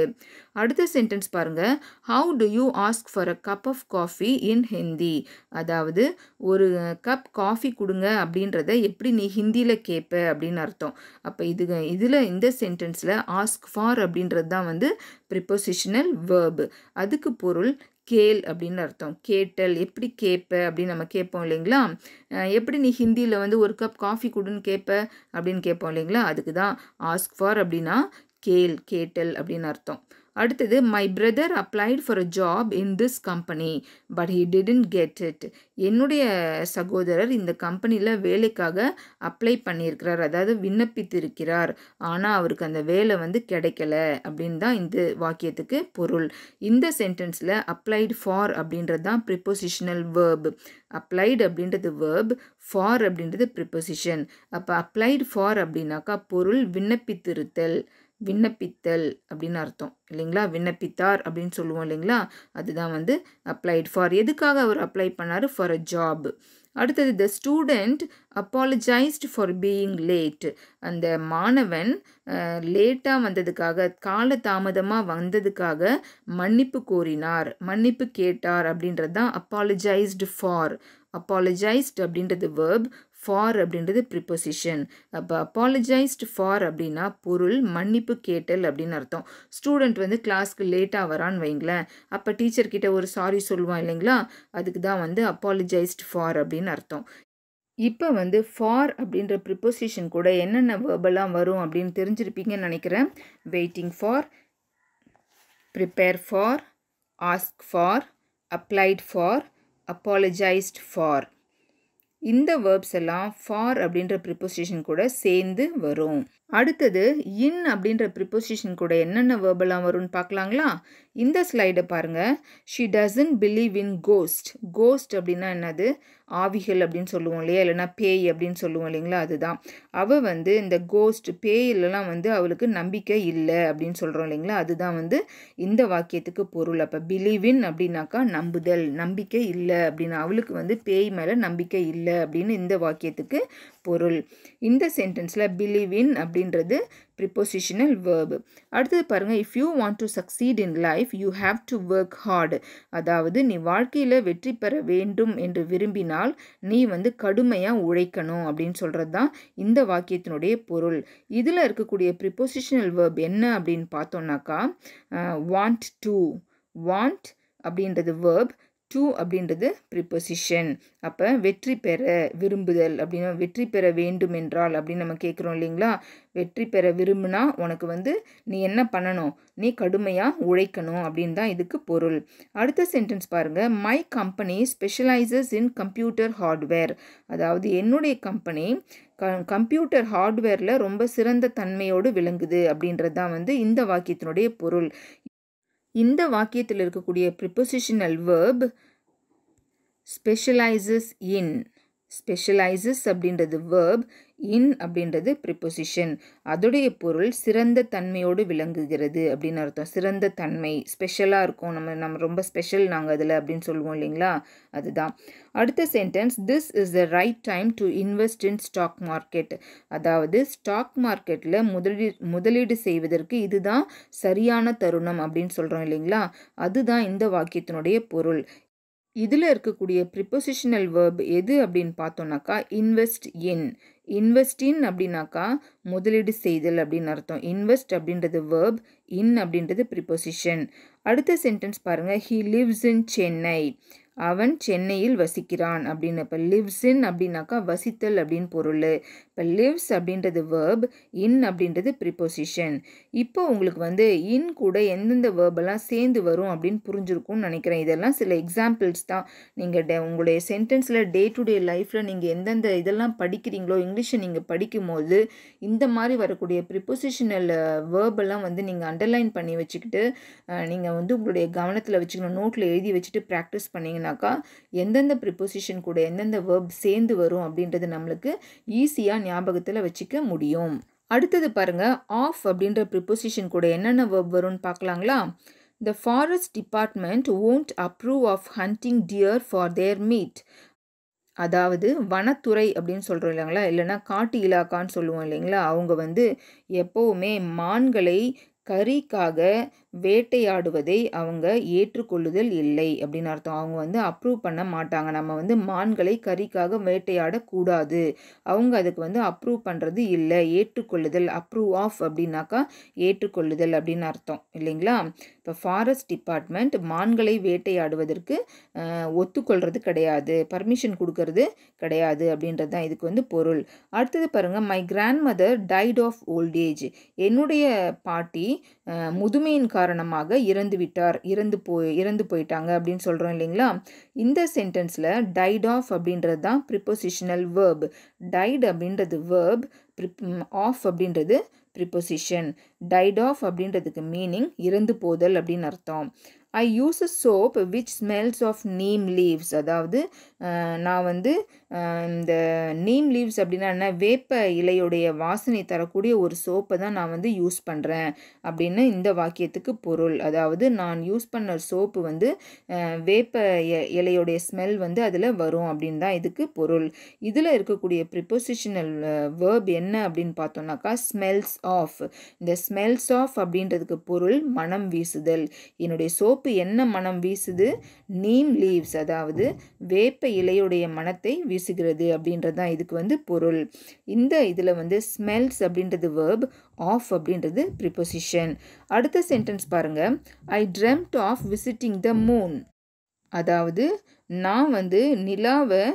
அடுத்த சென்டென்ஸ் பாருங்கள் how do you ask for a cup of coffee in Hindi அதாவது ஒரு கப் காஃபி கொடுங்க அப்படின்றத எப்படி நீ ஹிந்தியில் கேட்ப அப்படின்னு அர்த்தம் அப்போ இது இதில் இந்த சென்டென்ஸில் ஆஸ்க் ஃபார் அப்படின்றது தான் வந்து ப்ரிப்போசிஷனல் வேர்பு அதுக்கு பொருள் கேள் அப்படின்னு அர்த்தம் கேட்டல் எப்படி கேட்ப அப்படின்னு நம்ம கேட்போம் இல்லைங்களா எப்படி நீ ஹிந்தியில் வந்து ஒரு கப் காஃபி கொடுன்னு கேட்ப அப்படின்னு கேட்போம் இல்லைங்களா அதுக்கு தான் ஆஸ்க் ஃபார் அப்படின்னா கேள் கேட்டல் அப்படின்னு அர்த்தம் அடுத்தது my brother applied for a job in this company but he didn't get it என்னுடைய சகோதரர் இந்த கம்பெனியில் வேலைக்காக அப்ளை பண்ணியிருக்கிறார் அதாவது விண்ணப்பித்திருக்கிறார் ஆனால் அவருக்கு அந்த வேலை வந்து கிடைக்கல அப்படின்னு தான் இந்த வாக்கியத்துக்கு பொருள் இந்த சென்டென்ஸில் அப்ளைடு ஃபார் அப்படின்றது தான் ப்ரிப்போசிஷனல் வேர்ப் அப்ளைடு அப்படின்றது வேர்ப் ஃபார் அப்படின்றது ப்ரிப்போசிஷன் அப்போ அப்ளைடு ஃபார் அப்படின்னாக்கா பொருள் விண்ணப்பித்திருத்தல் விண்ணப்பித்தல் அப்படின்னு அர்த்தம் இல்லைங்களா விண்ணப்பித்தார் அப்படின்னு சொல்லுவோம் இல்லைங்களா அதுதான் வந்து அப்ளைட் ஃபார் எதுக்காக அவர் அப்ளை பண்ணார் ஃபார் அ ஜாப் அடுத்தது the student apologized for being late அந்த மாணவன் லேட்டாக வந்ததுக்காக கால தாமதமாக வந்ததுக்காக மன்னிப்பு கோரினார் மன்னிப்பு கேட்டார் அப்படின்றது தான் அப்பாலஜைஸ்டு ஃபார் அப்பாலஜைஸ்ட் அப்படின்றது வேர்ப் ஃபார் அப்படின்றது ப்ரிப்போசிஷன் அப்போ அப்பாலஜைஸ்ட் ஃபார் அப்படின்னா பொருள் மன்னிப்பு கேட்டல் அப்படின்னு அர்த்தம் ஸ்டூடெண்ட் வந்து கிளாஸ்க்கு லேட்டாக வரான்னு வைங்களேன் அப்போ டீச்சர் கிட்ட ஒரு சாரி சொல்லுவான் இல்லைங்களா அதுக்கு தான் வந்து அப்பாலஜைஸ்ட் ஃபார் அப்படின்னு அர்த்தம் இப்போ வந்து ஃபார் அப்படின்ற ப்ரிப்போசிஷன் கூட என்னென்ன வேர்பெல்லாம் வரும் அப்படின்னு தெரிஞ்சிருப்பீங்கன்னு நினைக்கிறேன் waiting for prepare for ask for applied for apologized for இந்த வேர்ப்ஸ் எல்லாம் ஃபார் அப்படின்ற ப்ரிப்போசிஷன் கூட சேர்ந்து வரும் அடுத்தது இன் அப்படின்ற ப்ரிப்போசிஷன் கூட என்னென்ன வேர்பெல்லாம் வரும்னு பார்க்கலாங்களா இந்த ஸ்லைடை பாருங்கள் she doesn't believe in ghost ghost அப்படின்னா என்னது ஆவிகள் அப்படின்னு சொல்லுவோம் இல்லையா இல்லைனா பேய் அப்படின்னு சொல்லுவோம் இல்லைங்களா அதுதான் அவள் வந்து இந்த கோஸ்ட் பேயிலெலாம் வந்து அவளுக்கு நம்பிக்கை இல்லை அப்படின்னு சொல்கிறோம் இல்லைங்களா அதுதான் வந்து இந்த வாக்கியத்துக்கு பொருள் அப்போ பிலீவின் அப்படின்னாக்கா நம்புதல் நம்பிக்கை இல்லை அப்படின்னு அவளுக்கு வந்து பேய் மேலே நம்பிக்கை இல்லை அப்படின்னு இந்த வாக்கியத்துக்கு பொருள் இந்த சென்டென்ஸில் பிலீவின் அப்படின்றது ப்ரிப்போசிஷனல் வேர்பு அடுத்தது பாருங்கள் if you want to succeed in life you have to work hard அதாவது நீ வாழ்க்கையில் வெற்றி பெற வேண்டும் என்று விரும்பினால் நீ வந்து கடுமையாக உழைக்கணும் அப்படின்னு சொல்கிறது தான் இந்த வாக்கியத்தினுடைய பொருள் இதில் இருக்கக்கூடிய ப்ரிப்போசிஷனல் வேர்ப் என்ன அப்படின்னு பார்த்தோன்னாக்கா வாண்ட் டு வாண்ட் அப்படின்றது வேர்ப் டூ அப்படின்றது ப்ரிப்பொசிஷன் அப்போ வெற்றி பெற விரும்புதல் அப்படின்னா வெற்றி பெற வேண்டும் என்றால் அப்படின்னு நம்ம கேட்குறோம் இல்லைங்களா வெற்றி பெற விரும்புனா உனக்கு வந்து நீ என்ன பண்ணணும் நீ கடுமையாக உழைக்கணும் அப்படின்னு தான் இதுக்கு பொருள் அடுத்த சென்டென்ஸ் பாருங்கள் my company specialises in computer hardware அதாவது என்னுடைய கம்பெனி க கம்ப்யூட்டர் ஹார்ட்வேரில் ரொம்ப சிறந்த தன்மையோடு விளங்குது அப்படின்றது தான் வந்து இந்த வாக்கியத்தினுடைய பொருள் இந்த வாக்கியத்தில் இருக்கக்கூடிய prepositional verb specialises in specialises அப்படின்றது வேர்ப் இன் அப்படின்றது ப்ரிப்பொசிஷன் அதோடைய பொருள் சிறந்த தன்மையோடு விளங்குகிறது அப்படின்னு அர்த்தம் சிறந்த தன்மை ஸ்பெஷலாக இருக்கும் நம்ம நம்ம ரொம்ப ஸ்பெஷல் நாங்கள் அதில் அப்படின்னு சொல்லுவோம் இல்லைங்களா அதுதான் அடுத்த sentence this is the right time to invest in stock market அதாவது ஸ்டாக் மார்க்கெட்டில் முதலீடு முதலீடு செய்வதற்கு இதுதான் சரியான தருணம் அப்படின்னு சொல்கிறோம் இல்லைங்களா அதுதான் இந்த வாக்கியத்தினுடைய பொருள் இதில் இருக்கக்கூடிய ப்ரிப்போசிஷனல் வேர்ப் எது அப்படின்னு பார்த்தோன்னாக்கா இன்வெஸ்ட் இன் இன்வெஸ்ட் இன் அப்படின்னாக்கா முதலீடு செய்தல் அப்படின்னு அர்த்தம் இன்வெஸ்ட் அப்படின்றது வேர்ப் இன் அப்படின்றது ப்ரிப்போசிஷன் அடுத்த சென்டென்ஸ் பாருங்கள் ஹீ லிவ்ஸ் இன் சென்னை அவன் சென்னையில் வசிக்கிறான் அப்படின்னு இப்போ லிவ்ஸ் இன் அப்படின்னாக்கா வசித்தல் அப்படின்னு பொருள் இப்போ லிவ்ஸ் அப்படின்றது வேர்ப் இன் அப்படின்றது ப்ரிப்போசிஷன் இப்போ உங்களுக்கு வந்து இன் கூட எந்தெந்த வேர்பெல்லாம் சேர்ந்து வரும் அப்படின்னு புரிஞ்சிருக்கும்னு நினைக்கிறேன் இதெல்லாம் சில எக்ஸாம்பிள்ஸ் தான் நீங்கள் டே உங்களுடைய சென்டென்ஸில் டே டு டே லைஃப்பில் நீங்கள் எந்தெந்த இதெல்லாம் படிக்கிறீங்களோ இங்கிலீஷை நீங்கள் படிக்கும்போது இந்த மாதிரி வரக்கூடிய ப்ரிப்போசிஷனல் வேர்பெல்லாம் வந்து நீங்கள் அண்டர்லைன் பண்ணி வச்சுக்கிட்டு நீங்கள் வந்து உங்களுடைய கவனத்தில் வச்சுக்கணும் நோட்டில் எழுதி வச்சுட்டு ப்ராக்டிஸ் பண்ணிங்கனாக்கா எந்தெந்த ப்ரிப்போசிஷன் கூட எந்தெந்த வேர்ப் சேர்ந்து வரும் அப்படின்றது நம்மளுக்கு ஈஸியாக ஞாபகத்தில் வச்சுக்க முடியும் அடுத்தது பாருங்கள் ஆஃப் அப்படின்ற ப்ரிப்போசிஷன் கூட என்னென்ன வேர்ப் வரும்னு பார்க்கலாங்களா the forest department won't approve of hunting deer for their meat அதாவது வனத்துறை அப்படின்னு சொல்கிறோம் இல்லைங்களா இல்லைனா காட்டு இலாக்கான்னு சொல்லுவோம் இல்லைங்களா அவங்க வந்து எப்போவுமே மான்களை கறிக்காக வேட்டையாடுவதை அவங்க ஏற்றுக்கொள்ளுதல் இல்லை அப்படின்னு அர்த்தம் அவங்க வந்து அப்ரூவ் பண்ண மாட்டாங்க நம்ம வந்து மான்களை கறிக்காக வேட்டையாடக்கூடாது அவங்க அதுக்கு வந்து அப்ரூவ் பண்ணுறது இல்லை ஏற்றுக்கொள்ளுதல் அப்ரூவ் ஆஃப் அப்படின்னாக்கா ஏற்றுக்கொள்ளுதல் அப்படின்னு அர்த்தம் இல்லைங்களா இப்போ ஃபாரஸ்ட் டிபார்ட்மெண்ட் மான்களை வேட்டையாடுவதற்கு ஒத்துக்கொள்வது கிடையாது பர்மிஷன் கொடுக்கறது கிடையாது அப்படின்றது தான் இதுக்கு வந்து பொருள் அடுத்தது பாருங்கள் my grandmother died of old age என்னுடைய பாட்டி முதுமையின் காரணம் காரணமாக இறந்து விட்டார் இறந்து போய் இறந்து போயிட்டாங்க அப்படின்னு சொல்கிறோம் இல்லைங்களா இந்த சென்டென்ஸில் டைட் ஆஃப் அப்படின்றது தான் ப்ரிப்போசிஷனல் வேர்ப் டைட் அப்படின்றது வேர்ப் ப்ரிப் ஆஃப் அப்படின்றது ப்ரிப்போசிஷன் டைட் ஆஃப் அப்படின்றதுக்கு மீனிங் இறந்து போதல் அப்படின்னு அர்த்தம் I use a soap which smells of neem leaves அதாவது நான் வந்து இந்த நீம் லீவ்ஸ் அப்படின்னா என்ன வேப்ப இலையுடைய வாசனை தரக்கூடிய ஒரு சோப்பை தான் நான் வந்து யூஸ் பண்ணுறேன் அப்படின்னு இந்த வாக்கியத்துக்கு பொருள் அதாவது நான் யூஸ் பண்ண சோப்பு வந்து வேப்ப இலையுடைய ஸ்மெல் வந்து அதில் வரும் அப்படின்னு தான் இதுக்கு பொருள் இதில் இருக்கக்கூடிய ப்ரிப்போசிஷனல் வேர்ப் என்ன அப்படின்னு பார்த்தோம்னாக்கா ஸ்மெல்ஸ் ஆஃப் இந்த ஸ்மெல்ஸ் ஆஃப் அப்படின்றதுக்கு பொருள் மனம் வீசுதல் என்னுடைய சோப் சிவப்பு என்ன மனம் வீசுது நீம் லீவ்ஸ் அதாவது வேப்ப இலையுடைய மனத்தை வீசுகிறது அப்படின்றது தான் இதுக்கு வந்து பொருள் இந்த இதில் வந்து ஸ்மெல்ஸ் அப்படின்றது வேர்ப் ஆஃப் அப்படின்றது ப்ரிப்போசிஷன் அடுத்த சென்டென்ஸ் பாருங்கள் I dreamt of visiting the moon அதாவது நான் வந்து நிலாவை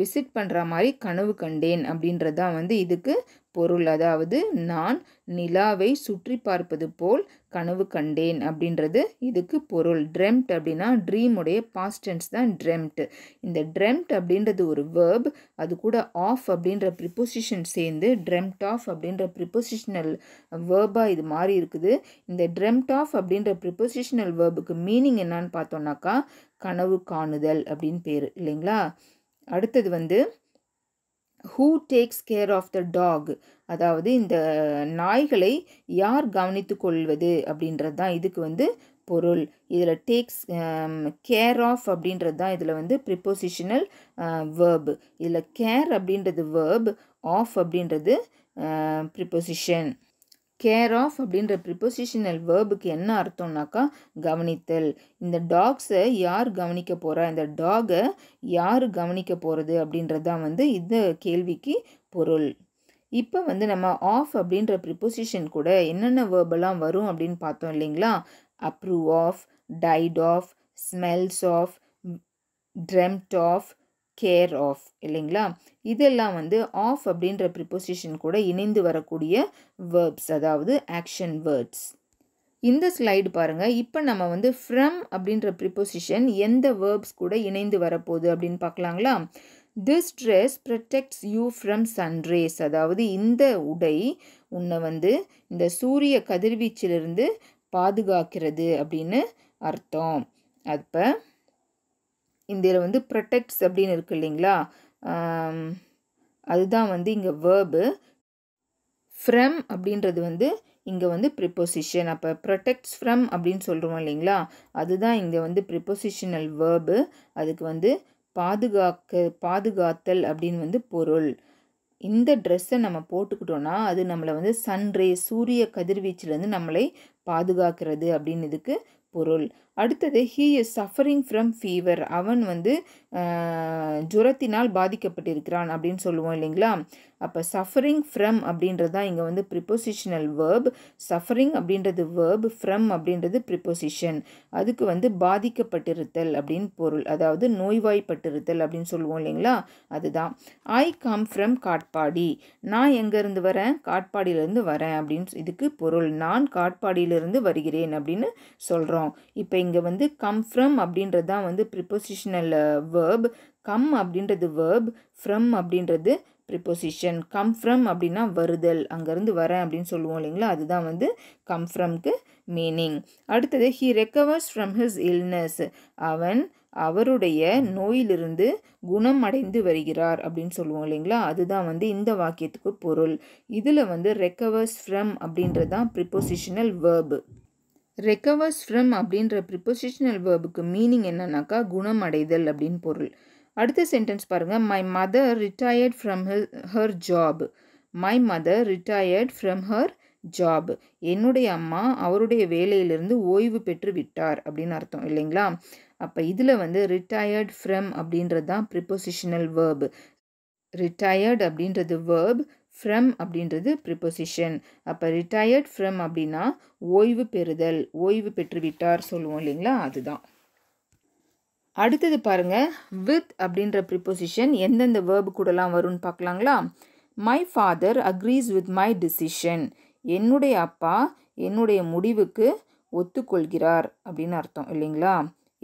விசிட் பண்ணுற மாதிரி கனவு கண்டேன் அப்படின்றது தான் வந்து இதுக்கு பொருள் அதாவது நான் நிலாவை சுற்றி பார்ப்பது போல் கனவு கண்டேன் அப்படின்றது இதுக்கு பொருள் ட்ரெம்ட் அப்படின்னா ட்ரீமுடைய பாஸ்டன்ஸ் தான் ட்ரெம்ட் இந்த ட்ரெம்ட் அப்படின்றது ஒரு வேர்ப் அது கூட ஆஃப் அப்படின்ற ப்ரிப்போசிஷன் சேர்ந்து ட்ரெம்ட் ஆஃப் அப்படின்ற ப்ரிப்போசிஷனல் வேர்பாக இது மாறி இருக்குது இந்த ட்ரெம்ட் ஆஃப் அப்படின்ற ப்ரிப்போசிஷனல் வேர்புக்கு மீனிங் என்னான்னு பார்த்தோன்னாக்கா கனவு காணுதல் அப்படின்னு பேர் இல்லைங்களா அடுத்தது வந்து who takes care of the dog அதாவது இந்த நாய்களை யார் கவனித்து கொள்வது அப்படின்றது தான் இதுக்கு வந்து பொருள் இதில் டேக்ஸ் கேர் ஆஃப் அப்படின்றது தான் இதில் வந்து ப்ரிப்போசிஷனல் வேர்ப் இதில் கேர் அப்படின்றது வேர்ப் ஆஃப் அப்படின்றது ப்ரிப்போசிஷன் uh, கேர் ஆஃப் அப்படின்ற ப்ரிப்போசிஷனல் வேர்புக்கு என்ன அர்த்தம்னாக்கா கவனித்தல் இந்த டாக்ஸை யார் கவனிக்க போகிறா இந்த டாகை யார் கவனிக்க போகிறது அப்படின்றது தான் வந்து இந்த கேள்விக்கு பொருள் இப்போ வந்து நம்ம ஆஃப் அப்படின்ற ப்ரிப்போசிஷன் கூட என்னென்ன வேர்பெல்லாம் வரும் அப்படின்னு பார்த்தோம் இல்லைங்களா approve of died of smells of dreamt of care of இல்லைங்களா இதெல்லாம் வந்து ஆஃப் அப்படின்ற ப்ரிப்போசிஷன் கூட இணைந்து வரக்கூடிய வேர்ப்ஸ் அதாவது ஆக்ஷன் வேர்ட்ஸ் இந்த ஸ்லைடு பாருங்கள் இப்போ நம்ம வந்து ஃப்ரம் அப்படின்ற ப்ரிப்போசிஷன் எந்த வேர்ப்ஸ் கூட இணைந்து வரப்போகுது அப்படின்னு பார்க்கலாங்களா this dress protects you from sunrays அதாவது இந்த உடை உன்னை வந்து இந்த சூரிய கதிர்வீச்சிலிருந்து பாதுகாக்கிறது அப்படின்னு அர்த்தம் அப்போ இந்தியில் வந்து ப்ரொடெக்ட்ஸ் அப்படின்னு இருக்குது இல்லைங்களா அதுதான் வந்து இங்கே வேர்பு ஃப்ரம் அப்படின்றது வந்து இங்கே வந்து ப்ரிப்போசிஷன் அப்போ ப்ரொடெக்ட்ஸ் ஃப்ரம் அப்படின்னு சொல்கிறோம் இல்லைங்களா அதுதான் இங்கே வந்து ப்ரிப்போசிஷனல் வேர்பு அதுக்கு வந்து பாதுகாக்க பாதுகாத்தல் அப்படின்னு வந்து பொருள் இந்த ட்ரெஸ்ஸை நம்ம போட்டுக்கிட்டோன்னா அது நம்மளை வந்து சன்ரே சூரிய கதிர்வீச்சிலேருந்து நம்மளை பாதுகாக்கிறது அப்படின்னு இதுக்கு பொருள் அடுத்தது he is suffering from fever அவன் வந்து ஜுரத்தினால் பாதிக்கப்பட்டிருக்கிறான் அப்படின்னு சொல்லுவோம் இல்லைங்களா அப்போ சஃபரிங் ஃப்ரம் அப்படின்றது தான் இங்கே வந்து ப்ரிப்போசிஷனல் வேர்ப் சஃபரிங் அப்படின்றது வேர்ப் ஃப்ரம் அப்படின்றது ப்ரிப்போசிஷன் அதுக்கு வந்து பாதிக்கப்பட்டிருத்தல் அப்படின்னு பொருள் அதாவது நோய்வாய்ப்பட்டிருத்தல் அப்படின்னு சொல்லுவோம் இல்லைங்களா அதுதான் ஐ கம் ஃப்ரம் காட்பாடி நான் எங்கேருந்து வரேன் காட்பாடியிலேருந்து வரேன் அப்படின்னு இதுக்கு பொருள் நான் காட்பாடியிலிருந்து வருகிறேன் அப்படின்னு சொல்கிறோம் இப்போ இங்கே வந்து கம் ஃப்ரம் அப்படின்றது தான் வந்து ப்ரிப்போசிஷனல் வேர்ப் கம் அப்படின்றது வேர்ப் ஃப்ரம் அப்படின்றது ப்ரிப்போசிஷன் கம் ஃப்ரம் அப்படின்னா வருதல் அங்கேருந்து வரேன் அப்படின்னு சொல்லுவோம் இல்லைங்களா அதுதான் வந்து கம் ஃப்ரம்க்கு மீனிங் அடுத்தது he recovers from his illness அவன் அவருடைய நோயிலிருந்து குணம் அடைந்து வருகிறார் அப்படின்னு சொல்லுவோம் இல்லைங்களா அதுதான் வந்து இந்த வாக்கியத்துக்கு பொருள் இதில் வந்து ரெக்கவர்ஸ் ஃப்ரம் அப்படின்றது தான் ப்ரிப்போசிஷனல் வேர்பு ரெக்கவர்ஸ் ஃப்ரம் அப்படின்ற ப்ரிப்போசிஷனல் வேர்புக்கு மீனிங் என்னன்னாக்கா அடைதல் அப்படின்னு பொருள் அடுத்த சென்டென்ஸ் பாருங்கள் my mother retired from her job my mother retired from her job என்னுடைய அம்மா அவருடைய வேலையிலிருந்து ஓய்வு பெற்று விட்டார் அப்படின்னு அர்த்தம் இல்லைங்களா அப்போ இதில் வந்து ரிட்டையர்ட் ஃப்ரம் அப்படின்றது தான் ப்ரிப்போசிஷனல் வேர்பு ரிட்டையர்ட் அப்படின்றது வேர்ப் ஃப்ரம் அப்படின்றது ப்ரிப்போசிஷன் அப்போ ரிட்டையர்ட் ஃப்ரம் அப்படின்னா ஓய்வு பெறுதல் ஓய்வு பெற்றுவிட்டார் சொல்லுவோம் இல்லைங்களா அதுதான் அடுத்தது பாருங்கள் வித் அப்படின்ற ப்ரிப்போசிஷன் எந்தெந்த வேர்பு கூடலாம் வரும்னு பார்க்கலாங்களா my father agrees with my decision என்னுடைய அப்பா என்னுடைய முடிவுக்கு ஒத்துக்கொள்கிறார் அப்படின்னு அர்த்தம் இல்லைங்களா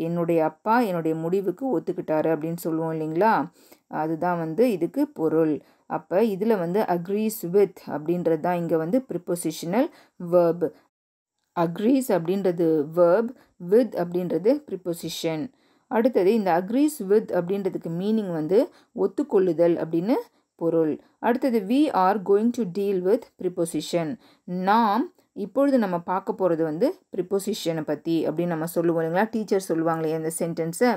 என்னுடைய அப்பா என்னுடைய முடிவுக்கு ஒத்துக்கிட்டாரு அப்படின்னு சொல்லுவோம் இல்லைங்களா அதுதான் வந்து இதுக்கு பொருள் அப்போ இதில் வந்து அக்ரீஸ் வித் அப்படின்றது தான் இங்கே வந்து ப்ரிப்போசிஷனல் வேர்பு அக்ரீஸ் அப்படின்றது வேர்ப் வித் அப்படின்றது ப்ரிப்போசிஷன் அடுத்தது இந்த அக்ரீஸ் வித் அப்படின்றதுக்கு மீனிங் வந்து ஒத்துக்கொள்ளுதல் அப்படின்னு பொருள் அடுத்தது we are going to deal with preposition நாம் இப்பொழுது நம்ம பார்க்க போகிறது வந்து ப்ரிப்போசிஷனை பற்றி அப்படின்னு நம்ம சொல்லுவோம் இல்லைங்களா டீச்சர் சொல்லுவாங்க இல்லையா இந்த சென்டென்ஸை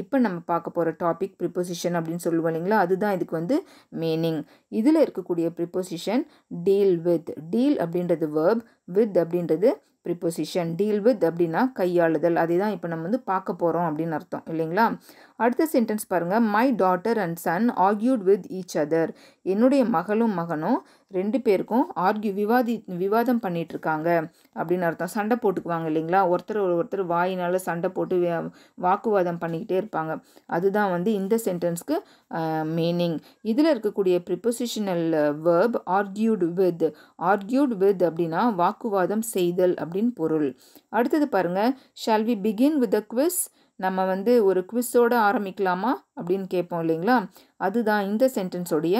இப்போ நம்ம பார்க்க போகிற டாபிக் ப்ரிப்போசிஷன் அப்படின்னு சொல்லுவோம் இல்லைங்களா அதுதான் இதுக்கு வந்து மீனிங் இதில் இருக்கக்கூடிய ப்ரிப்போசிஷன் டீல் வித் டீல் அப்படின்றது வேர்ப் வித் அப்படின்றது ப்ரிப்பொசிஷன் டீல் வித் அப்படின்னா கையாளுதல் அதை தான் இப்போ நம்ம வந்து பார்க்க போகிறோம் அப்படின்னு அர்த்தம் இல்லைங்களா அடுத்த சென்டென்ஸ் பாருங்கள் my daughter and son argued with each other என்னுடைய மகளும் மகனும் ரெண்டு பேருக்கும் ஆர்கியூ விவாதி விவாதம் பண்ணிகிட்டு இருக்காங்க அப்படின்னு அர்த்தம் சண்டை போட்டுக்குவாங்க இல்லைங்களா ஒருத்தர் ஒரு ஒருத்தர் வாயினால் சண்டை போட்டு வாக்குவாதம் பண்ணிக்கிட்டே இருப்பாங்க அதுதான் வந்து இந்த சென்டென்ஸ்க்கு மீனிங் இதில் இருக்கக்கூடிய prepositional verb argued with argued with அப்படின்னா வாக்குவாதம் செய்தல் அப்படின்னு பொருள் அடுத்தது பாருங்கள் shall we begin with a quiz நம்ம வந்து ஒரு குவிஸோடு ஆரம்பிக்கலாமா அப்படின்னு கேட்போம் இல்லைங்களா அதுதான் இந்த சென்டென்ஸோடைய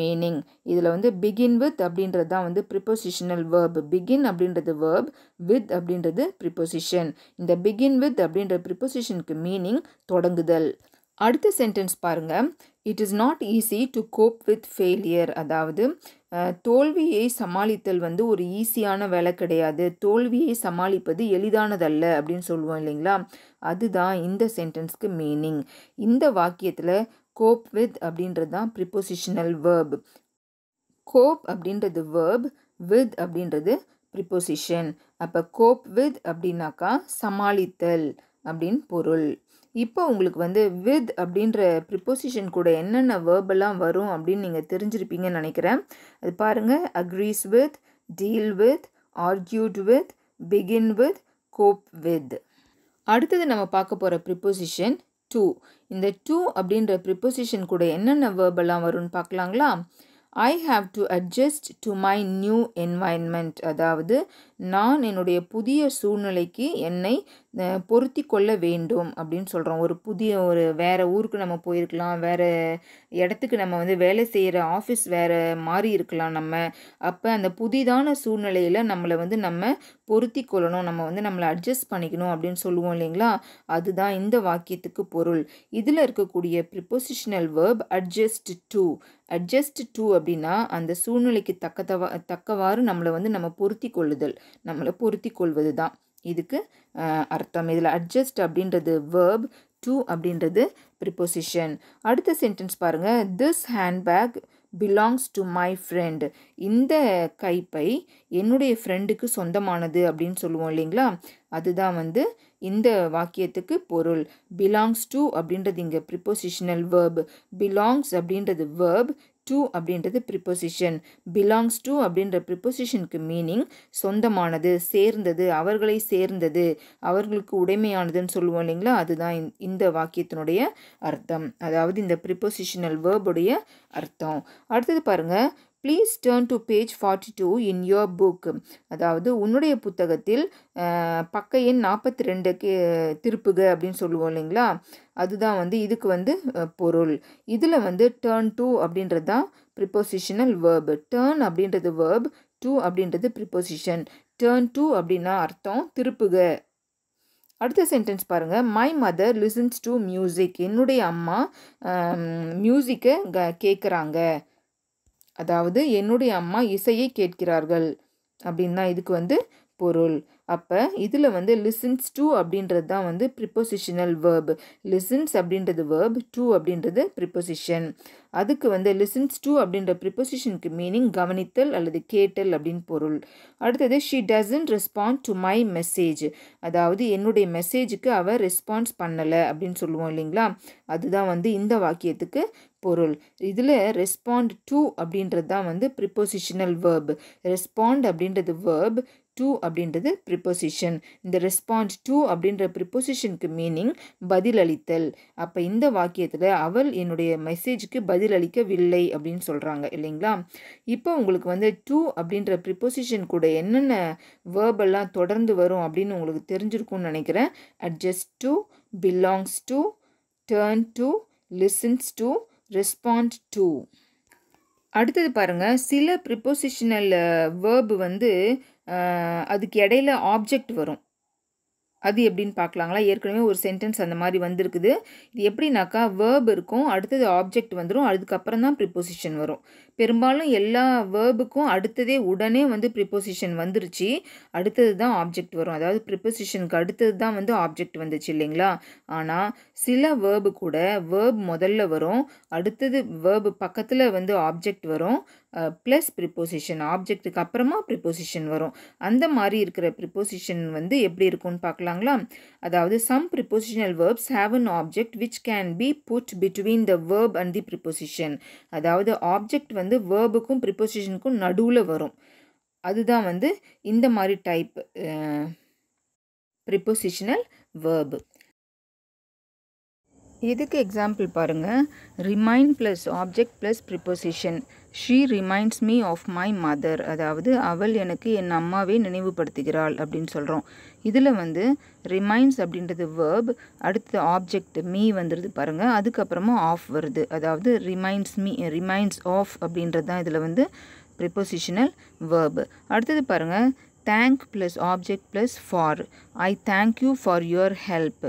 மீனிங் இதில் வந்து பிகின் வித் அப்படின்றது தான் வந்து ப்ரிப்போசிஷனல் வேர்ப் பிகின் அப்படின்றது வேர்ப் வித் அப்படின்றது ப்ரிப்போசிஷன் இந்த பிகின் வித் அப்படின்ற ப்ரிப்போசிஷனுக்கு மீனிங் தொடங்குதல் அடுத்த சென்டென்ஸ் பாருங்கள் it is not easy to cope with failure அதாவது தோல்வியை சமாளித்தல் வந்து ஒரு ஈஸியான வேலை கிடையாது தோல்வியை சமாளிப்பது எளிதானதல்ல அப்படின்னு சொல்லுவோம் இல்லைங்களா அதுதான் இந்த சென்டென்ஸ்க்கு மீனிங் இந்த வாக்கியத்தில் கோப் வித் அப்படின்றது தான் ப்ரிப்போசிஷனல் வேர்ப் கோப் அப்படின்றது வேர்ப் வித் அப்படின்றது ப்ரிப்போசிஷன் அப்போ கோப் வித் அப்படின்னாக்கா சமாளித்தல் அப்படின்னு பொருள் இப்போ உங்களுக்கு வந்து வித் அப்படின்ற ப்ரிப்போசிஷன் கூட என்னென்ன வேர்பெல்லாம் வரும் அப்படின்னு நீங்கள் தெரிஞ்சிருப்பீங்கன்னு நினைக்கிறேன் அது பாருங்கள் agrees with deal with argued with begin with cope with அடுத்தது நம்ம பார்க்க போகிற ப்ரிப்போசிஷன் டூ இந்த டூ அப்படின்ற ப்ரிப்போசிஷன் கூட என்னென்ன வேர்பெல்லாம் வரும்னு பார்க்கலாங்களா I have to adjust to my new environment அதாவது நான் என்னுடைய புதிய சூழ்நிலைக்கு என்னை பொருத்தி கொள்ள வேண்டும் அப்படின்னு சொல்கிறோம் ஒரு புதிய ஒரு வேறு ஊருக்கு நம்ம போயிருக்கலாம் வேறு இடத்துக்கு நம்ம வந்து வேலை செய்கிற ஆஃபீஸ் வேறு மாறி இருக்கலாம் நம்ம அப்போ அந்த புதிதான சூழ்நிலையில் நம்மளை வந்து நம்ம பொருத்தி கொள்ளணும் நம்ம வந்து நம்மளை அட்ஜஸ்ட் பண்ணிக்கணும் அப்படின்னு சொல்லுவோம் இல்லைங்களா அதுதான் இந்த வாக்கியத்துக்கு பொருள் இதில் இருக்கக்கூடிய prepositional verb adjust to adjust to அப்படின்னா அந்த சூழ்நிலைக்கு தக்கத்தவா தக்கவாறு நம்மளை வந்து நம்ம பொருத்தி கொள்ளுதல் நம்மளை பொருத்தி கொள்வது தான் இதுக்கு அர்த்தம் இதில் அட்ஜஸ்ட் அப்படின்றது வேர்ப் டூ அப்படின்றது ப்ரிப்போசிஷன் அடுத்த சென்டென்ஸ் பாருங்கள் this handbag belongs to my friend இந்த கைப்பை என்னுடைய ஃப்ரெண்டுக்கு சொந்தமானது அப்படின்னு சொல்லுவோம் இல்லைங்களா அதுதான் வந்து இந்த வாக்கியத்துக்கு பொருள் பிலாங்ஸ் டு அப்படின்றது இங்கே ப்ரிப்போசிஷனல் வேர்ப் பிலாங்ஸ் அப்படின்றது வேர்ப் டு அப்படின்றது ப்ரிப்போசிஷன் பிலாங்ஸ் டு அப்படின்ற ப்ரிப்போசிஷனுக்கு மீனிங் சொந்தமானது சேர்ந்தது அவர்களை சேர்ந்தது அவர்களுக்கு உடைமையானதுன்னு சொல்லுவோம் இல்லைங்களா அதுதான் இந்த வாக்கியத்தினுடைய அர்த்தம் அதாவது இந்த ப்ரிப்போசிஷனல் வேர்புடைய அர்த்தம் அடுத்தது பாருங்கள் please turn to page forty two in your book அதாவது உன்னுடைய புத்தகத்தில் பக்க எண் நாற்பத்தி ரெண்டுக்கு திருப்புக அப்படின்னு சொல்லுவோம் இல்லைங்களா அதுதான் வந்து இதுக்கு வந்து பொருள் இதில் வந்து டேர்ன் டூ அப்படின்றது தான் ப்ரிப்போசிஷனல் வேர்பு டேர்ன் அப்படின்றது வேர்ப் டூ அப்படின்றது ப்ரிப்போசிஷன் டேர்ன் டூ அப்படின்னா அர்த்தம் திருப்புக அடுத்த சென்டென்ஸ் பாருங்கள் my mother listens to music என்னுடைய அம்மா மியூசிக்கை கேட்குறாங்க அதாவது என்னுடைய அம்மா இசையை கேட்கிறார்கள் அப்படின்னா இதுக்கு வந்து பொருள் அப்போ இதில் வந்து லிசன்ஸ் டூ அப்படின்றது தான் வந்து ப்ரிப்போசிஷனல் வேர்பு லிசன்ஸ் அப்படின்றது வேர்ப் டூ அப்படின்றது ப்ரிப்போசிஷன் அதுக்கு வந்து லிசன்ஸ் டூ அப்படின்ற ப்ரிப்போசிஷனுக்கு மீனிங் கவனித்தல் அல்லது கேட்டல் அப்படின்னு பொருள் அடுத்தது she doesn't respond to my message அதாவது என்னுடைய மெசேஜுக்கு அவர் ரெஸ்பான்ஸ் பண்ணலை அப்படின்னு சொல்லுவோம் இல்லைங்களா அதுதான் வந்து இந்த வாக்கியத்துக்கு பொருள் இதில் ரெஸ்பாண்ட் டு அப்படின்றது தான் வந்து ப்ரிப்போசிஷனல் வேர்ப் ரெஸ்பாண்ட் அப்படின்றது வேர்ப் டூ அப்படின்றது ப்ரிப்போசிஷன் இந்த ரெஸ்பாண்ட் டூ அப்படின்ற ப்ரிப்போசிஷனுக்கு மீனிங் பதிலளித்தல் அப்போ இந்த வாக்கியத்தில் அவள் என்னுடைய மெசேஜுக்கு பதிலளிக்கவில்லை அப்படின்னு சொல்கிறாங்க இல்லைங்களா இப்போ உங்களுக்கு வந்து டூ அப்படின்ற ப்ரிப்போசிஷன் கூட என்னென்ன வேர்பெல்லாம் தொடர்ந்து வரும் அப்படின்னு உங்களுக்கு தெரிஞ்சிருக்கும்னு நினைக்கிறேன் adjust to belongs to turn to listens to respond to அடுத்தது பாருங்கள் சில ப்ரிப்போசிஷனல் வேர்பு வந்து அதுக்கு இடையில ஆப்ஜெக்ட் வரும் அது எப்படின்னு பார்க்கலாங்களா ஏற்கனவே ஒரு சென்டென்ஸ் அந்த மாதிரி வந்திருக்குது இது எப்படின்னாக்கா வேர்ப் இருக்கும் அடுத்தது ஆப்ஜெக்ட் வந்துடும் அதுக்கப்புறம் தான் ப்ரிப்போசிஷன் வரும் பெரும்பாலும் எல்லா வேர்புக்கும் அடுத்ததே உடனே வந்து ப்ரிப்போசிஷன் வந்துருச்சு அடுத்தது தான் ஆப்ஜெக்ட் வரும் அதாவது ப்ரிப்போசிஷனுக்கு அடுத்தது தான் வந்து ஆப்ஜெக்ட் வந்துச்சு இல்லைங்களா ஆனால் சில வேர்பு கூட வேர்ப் முதல்ல வரும் அடுத்தது வேர்பு பக்கத்தில் வந்து ஆப்ஜெக்ட் வரும் ப்ளஸ் ப்ரிப்போசிஷன் ஆப்ஜெக்ட்டுக்கு அப்புறமா ப்ரிப்போசிஷன் வரும் அந்த மாதிரி இருக்கிற ப்ரிப்போசிஷன் வந்து எப்படி இருக்கும்னு பார்க்கலாங்களா அதாவது some prepositional verbs have an object which can be put between the verb and the preposition அதாவது ஆப்ஜெக்ட் வந்து வந்து வேர்புக்கும் ப்ரிப்போசிஷனுக்கும் நடுவில் வரும் அதுதான் வந்து இந்த மாதிரி டைப் ப்ரிப்போசிஷனல் வேர்பு இதுக்கு எக்ஸாம்பிள் பாருங்கள் remind plus object plus preposition she reminds me of my mother அதாவது அவள் எனக்கு என் அம்மாவே நினைவுபடுத்துகிறாள் அப்படின்னு சொல்கிறோம் இதில் வந்து ரிமைண்ட்ஸ் அப்படின்றது வேர்ப் அடுத்து ஆப்ஜெக்ட் மீ வந்துடுது பாருங்கள் அதுக்கப்புறமா ஆஃப் வருது அதாவது ரிமைண்ட்ஸ் மீ ரிமைண்ட்ஸ் ஆஃப் அப்படின்றது தான் இதில் வந்து ப்ரிப்போசிஷனல் வேர்பு அடுத்தது பாருங்கள் thank plus object plus for I thank you for your help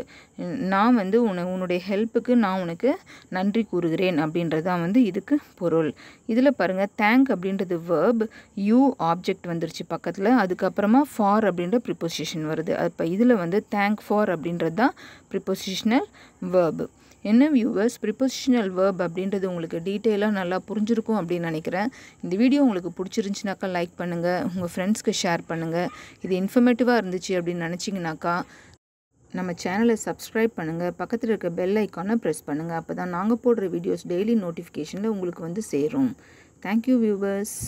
நான் வந்து உன உன்னுடைய ஹெல்ப்புக்கு நான் உனக்கு நன்றி கூறுகிறேன் அப்படின்றது தான் வந்து இதுக்கு பொருள் இதில் பாருங்கள் தேங்க் அப்படின்றது வேர்ப் யூ ஆப்ஜெக்ட் வந்துருச்சு பக்கத்தில் அதுக்கப்புறமா ஃபார் அப்படின்ற ப்ரிப்போசிஷன் வருது அப்போ இதில் வந்து தேங்க் ஃபார் அப்படின்றது தான் ப்ரிப்போசிஷனல் வேர்பு என்ன வியூவர்ஸ் ப்ரிப்போசிஷனல் வேர்ப் அப்படின்றது உங்களுக்கு டீட்டெயிலாக நல்லா புரிஞ்சிருக்கும் அப்படின்னு நினைக்கிறேன் இந்த வீடியோ உங்களுக்கு பிடிச்சிருந்துச்சுனாக்கா லைக் பண்ணுங்கள் உங்கள் ஃப்ரெண்ட்ஸ்க்கு ஷேர் பண்ணுங்கள் இது இன்ஃபர்மேட்டிவாக இருந்துச்சு அப்படின்னு நினச்சிங்கனாக்கா நம்ம சேனலை சப்ஸ்கிரைப் பண்ணுங்கள் பக்கத்தில் இருக்க பெல் ஐக்கானை ப்ரெஸ் பண்ணுங்கள் அப்போ தான் நாங்கள் போடுற வீடியோஸ் டெய்லி நோட்டிஃபிகேஷனில் உங்களுக்கு வந்து சேரும் தேங்க்யூ வியூவர்ஸ்